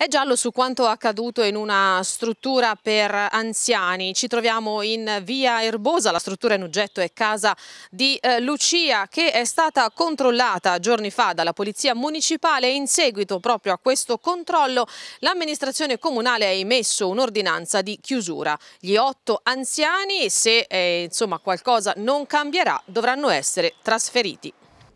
È giallo su quanto accaduto in una struttura per anziani. Ci troviamo in via Erbosa, la struttura in oggetto è casa di eh, Lucia che è stata controllata giorni fa dalla Polizia Municipale e in seguito proprio a questo controllo l'amministrazione comunale ha emesso un'ordinanza di chiusura. Gli otto anziani, se eh, insomma, qualcosa non cambierà, dovranno essere trasferiti.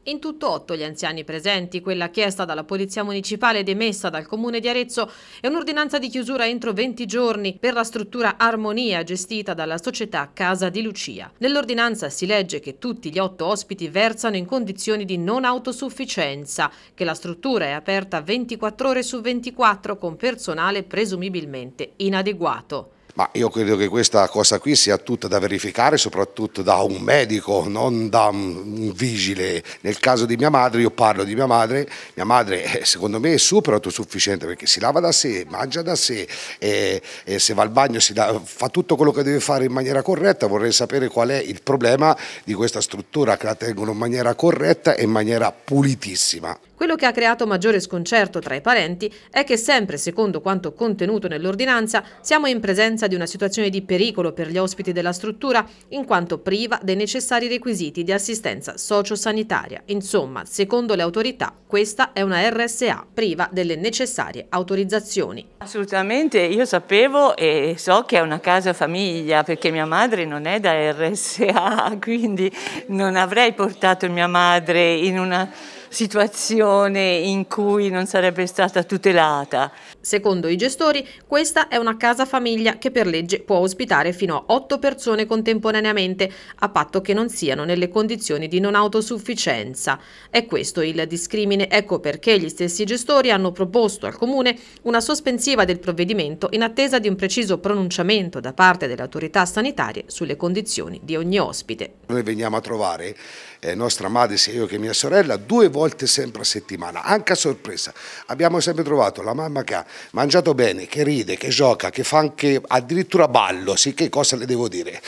In tutto otto gli anziani presenti, quella chiesta dalla Polizia Municipale ed emessa dal Comune di Arezzo è un'ordinanza di chiusura entro 20 giorni per la struttura Armonia gestita dalla società Casa di Lucia. Nell'ordinanza si legge che tutti gli otto ospiti versano in condizioni di non autosufficienza, che la struttura è aperta 24 ore su 24 con personale presumibilmente inadeguato. Ma io credo che questa cosa qui sia tutta da verificare, soprattutto da un medico, non da un vigile. Nel caso di mia madre, io parlo di mia madre, mia madre eh, secondo me è super autosufficiente perché si lava da sé, mangia da sé, e, e se va al bagno da, fa tutto quello che deve fare in maniera corretta. Vorrei sapere qual è il problema di questa struttura, che la tengono in maniera corretta e in maniera pulitissima. Quello che ha creato maggiore sconcerto tra i parenti è che sempre secondo quanto contenuto nell'ordinanza siamo in presenza di una situazione di pericolo per gli ospiti della struttura in quanto priva dei necessari requisiti di assistenza sociosanitaria. Insomma, secondo le autorità questa è una RSA priva delle necessarie autorizzazioni. Assolutamente, io sapevo e so che è una casa famiglia perché mia madre non è da RSA, quindi non avrei portato mia madre in una situazione in cui non sarebbe stata tutelata. Secondo i gestori, questa è una casa famiglia che per legge può ospitare fino a otto persone contemporaneamente, a patto che non siano nelle condizioni di non autosufficienza. È questo il discrimine, ecco perché gli stessi gestori hanno proposto al Comune una sospensiva del provvedimento in attesa di un preciso pronunciamento da parte delle autorità sanitarie sulle condizioni di ogni ospite. Noi veniamo a trovare eh, nostra madre, sia io che mia sorella, due volte volte sempre a settimana, anche a sorpresa. Abbiamo sempre trovato la mamma che ha mangiato bene, che ride, che gioca, che fa anche addirittura ballo, sì che cosa le devo dire,